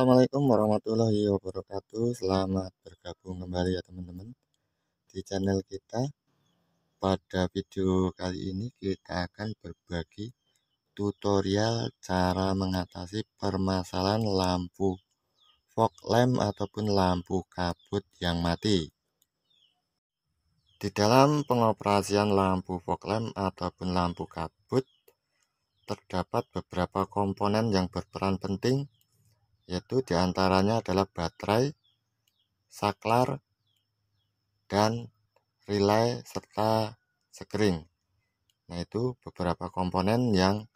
Assalamualaikum warahmatullahi wabarakatuh Selamat bergabung kembali ya teman-teman Di channel kita Pada video kali ini kita akan berbagi tutorial cara mengatasi permasalahan lampu fog lamp ataupun lampu kabut yang mati Di dalam pengoperasian lampu fog lamp ataupun lampu kabut terdapat beberapa komponen yang berperan penting yaitu diantaranya adalah baterai, saklar, dan relay serta sekring. Nah itu beberapa komponen yang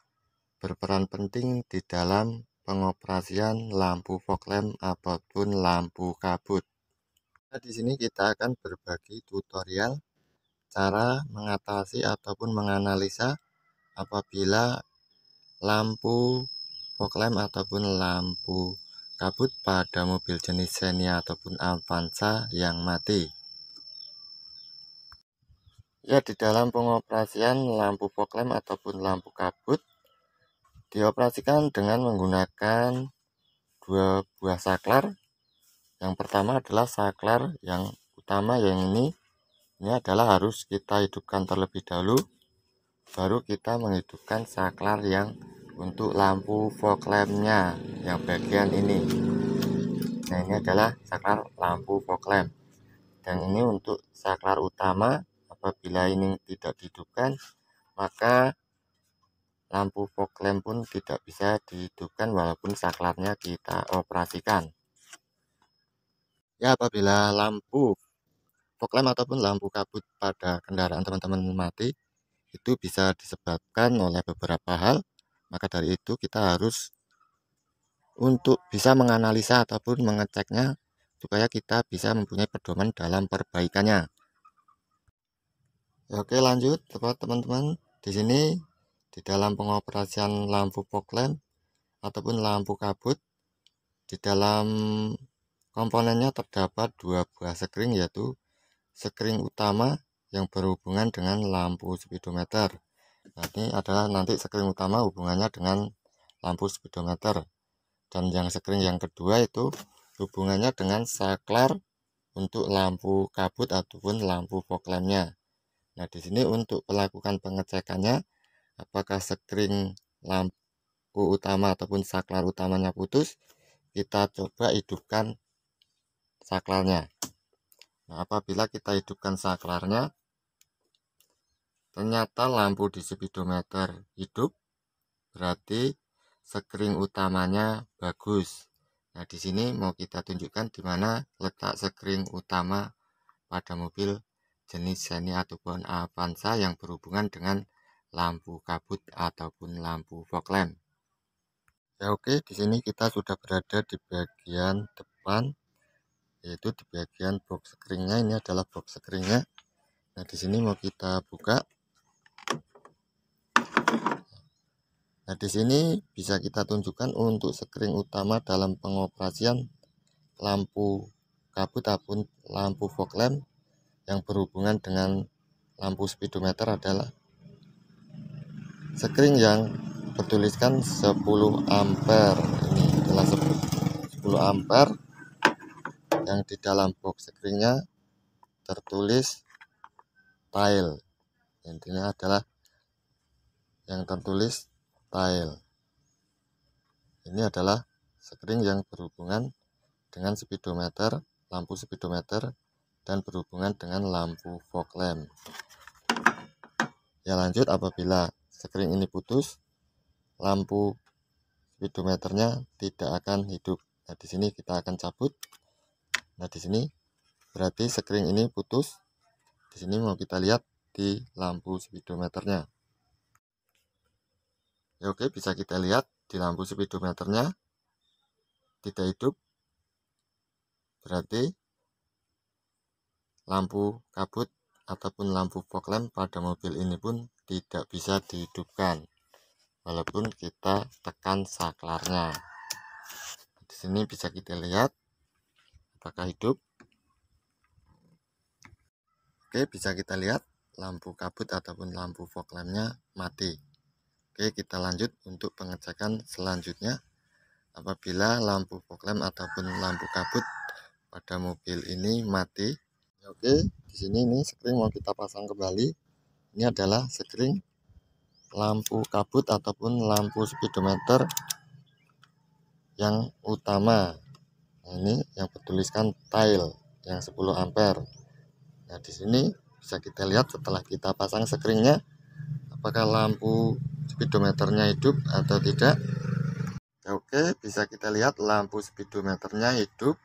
berperan penting di dalam pengoperasian lampu fog lamp ataupun lampu kabut. Nah, di sini kita akan berbagi tutorial cara mengatasi ataupun menganalisa apabila lampu fog lamp ataupun lampu kabut pada mobil jenis Xenia ataupun Avanza yang mati. Ya, di dalam pengoperasian lampu fog lamp ataupun lampu kabut dioperasikan dengan menggunakan dua buah saklar. Yang pertama adalah saklar yang utama yang ini. Ini adalah harus kita hidupkan terlebih dahulu baru kita menghidupkan saklar yang untuk lampu fog lampnya yang bagian ini nah ini adalah saklar lampu fog lamp dan ini untuk saklar utama apabila ini tidak dihidupkan maka lampu fog lamp pun tidak bisa dihidupkan walaupun saklarnya kita operasikan ya apabila lampu fog lamp ataupun lampu kabut pada kendaraan teman-teman mati itu bisa disebabkan oleh beberapa hal maka dari itu kita harus untuk bisa menganalisa ataupun mengeceknya supaya kita bisa mempunyai pedoman dalam perbaikannya. Oke lanjut teman-teman di sini di dalam pengoperasian lampu fog lamp ataupun lampu kabut di dalam komponennya terdapat dua buah screen yaitu screen utama yang berhubungan dengan lampu speedometer Nah, ini adalah nanti sekring utama hubungannya dengan lampu speedometer. Dan yang sekring yang kedua itu hubungannya dengan saklar untuk lampu kabut ataupun lampu fog lampnya. Nah, di sini untuk melakukan pengecekannya apakah sekring lampu utama ataupun saklar utamanya putus, kita coba hidupkan saklarnya. Nah, apabila kita hidupkan saklarnya, Ternyata lampu di speedometer hidup, berarti sekring utamanya bagus. Nah, di sini mau kita tunjukkan di mana letak sekring utama pada mobil jenis Seni ataupun Avanza yang berhubungan dengan lampu kabut ataupun lampu fog lamp. Ya oke, di sini kita sudah berada di bagian depan yaitu di bagian box screennya ini adalah box screennya nah di sini mau kita buka Nah, di sini bisa kita tunjukkan untuk screen utama dalam pengoperasian lampu kabut ataupun lampu fog lamp yang berhubungan dengan lampu speedometer adalah screen yang bertuliskan 10 ampere ini adalah 10 ampere yang di dalam box screennya tertulis tile intinya adalah yang tertulis tile. Ini adalah sekring yang berhubungan dengan speedometer, lampu speedometer, dan berhubungan dengan lampu fog lamp. Ya lanjut apabila sekring ini putus, lampu speedometernya tidak akan hidup. Nah di sini kita akan cabut. Nah di sini berarti sekring ini putus. Di sini mau kita lihat di lampu speedometernya ya oke bisa kita lihat di lampu speedometernya tidak hidup berarti lampu kabut ataupun lampu fog lamp pada mobil ini pun tidak bisa dihidupkan walaupun kita tekan saklarnya di sini bisa kita lihat apakah hidup oke bisa kita lihat lampu kabut ataupun lampu fog lampnya mati Oke, kita lanjut untuk pengecekan selanjutnya. Apabila lampu fog lamp ataupun lampu kabut pada mobil ini mati, oke, di sini ini screen mau kita pasang kembali. Ini adalah screen lampu kabut ataupun lampu speedometer yang utama. Nah, ini yang bertuliskan tile yang 10 ampere. Nah, di sini bisa kita lihat setelah kita pasang screennya apakah lampu speedometernya hidup atau tidak oke bisa kita lihat lampu speedometernya hidup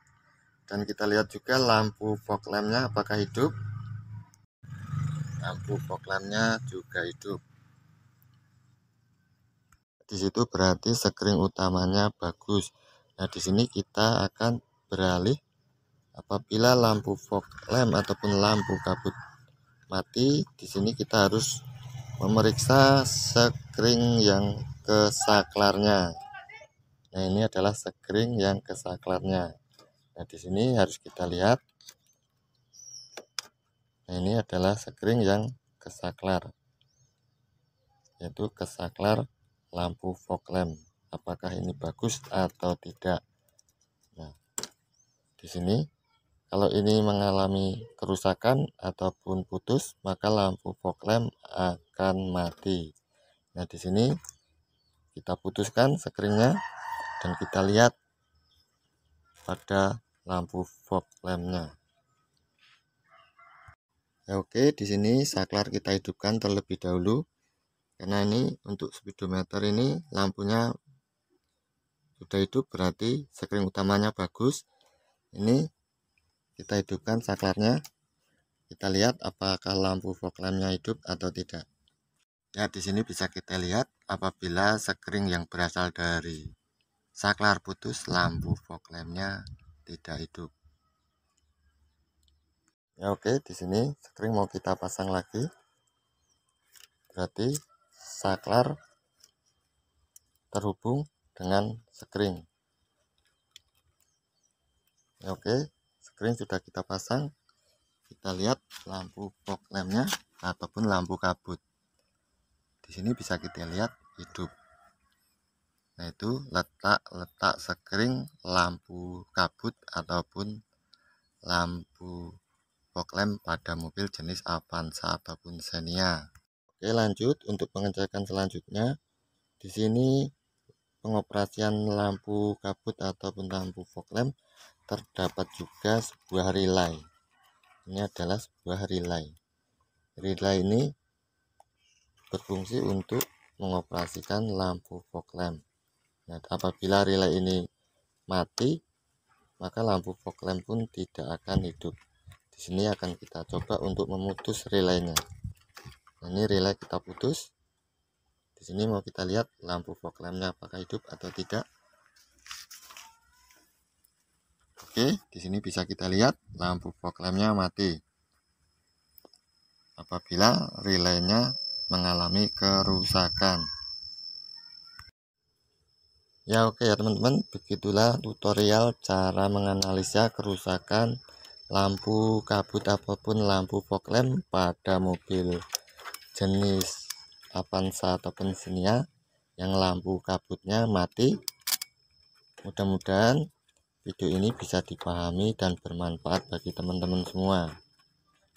dan kita lihat juga lampu fog lampnya apakah hidup lampu fog lampnya juga hidup di situ berarti screen utamanya bagus nah di sini kita akan beralih apabila lampu fog lamp ataupun lampu kabut mati di sini kita harus memeriksa sekring yang kesaklarnya. Nah, ini adalah sekring yang kesaklarnya. Nah, di sini harus kita lihat. Nah, ini adalah sekring yang kesaklar. Yaitu kesaklar lampu fog lamp. Apakah ini bagus atau tidak? Nah, di sini kalau ini mengalami kerusakan ataupun putus, maka lampu fog lamp akan mati. Nah, di sini kita putuskan sekeringnya dan kita lihat pada lampu fog lampnya. Ya, oke, di sini saklar kita hidupkan terlebih dahulu karena ini untuk speedometer ini lampunya sudah hidup berarti screen utamanya bagus. Ini kita hidupkan saklarnya kita lihat apakah lampu fog lampnya hidup atau tidak ya di sini bisa kita lihat apabila sekring yang berasal dari saklar putus lampu fog lampnya tidak hidup ya oke di sini sekring mau kita pasang lagi berarti saklar terhubung dengan sekring ya oke screen sudah kita pasang kita lihat lampu fog lampnya ataupun lampu kabut di sini bisa kita lihat hidup nah itu letak-letak sekring lampu kabut ataupun lampu fog lamp pada mobil jenis Avanza ataupun Xenia Oke lanjut untuk pengecekan selanjutnya di sini pengoperasian lampu kabut ataupun lampu fog lamp terdapat juga sebuah relay ini adalah sebuah relay relay ini berfungsi untuk mengoperasikan lampu fog lamp nah, apabila relay ini mati maka lampu fog lamp pun tidak akan hidup di sini akan kita coba untuk memutus relaynya nah, ini relay kita putus di sini mau kita lihat lampu fog lampnya apakah hidup atau tidak Oke, di sini bisa kita lihat lampu fog lampnya mati. Apabila relaynya mengalami kerusakan. Ya oke ya teman-teman, begitulah tutorial cara menganalisa kerusakan lampu kabut ataupun lampu fog lamp pada mobil jenis Avanza ataupun Xenia yang lampu kabutnya mati. Mudah-mudahan video ini bisa dipahami dan bermanfaat bagi teman-teman semua.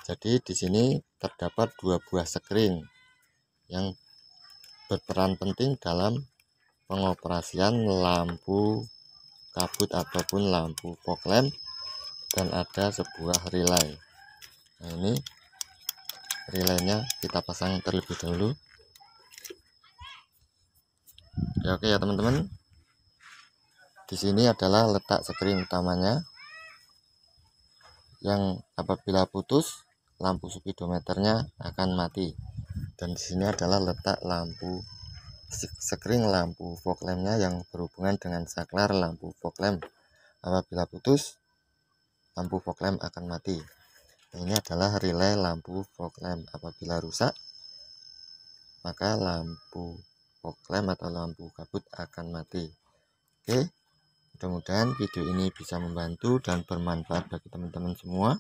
Jadi di sini terdapat dua buah screen yang berperan penting dalam pengoperasian lampu kabut ataupun lampu fog lamp dan ada sebuah relay. Nah, ini relaynya kita pasang terlebih dahulu. Ya oke ya teman-teman di sini adalah letak screen utamanya yang apabila putus lampu speedometernya akan mati dan di sini adalah letak lampu screen lampu fog lampnya yang berhubungan dengan saklar lampu fog lamp apabila putus lampu fog lamp akan mati ini adalah relay lampu fog lamp apabila rusak maka lampu fog lamp atau lampu kabut akan mati oke Mudah-mudahan video ini bisa membantu dan bermanfaat bagi teman-teman semua.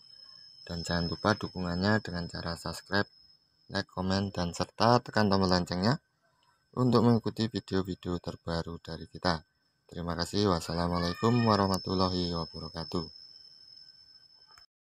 Dan jangan lupa dukungannya dengan cara subscribe, like, comment dan serta tekan tombol loncengnya untuk mengikuti video-video terbaru dari kita. Terima kasih. Wassalamualaikum warahmatullahi wabarakatuh.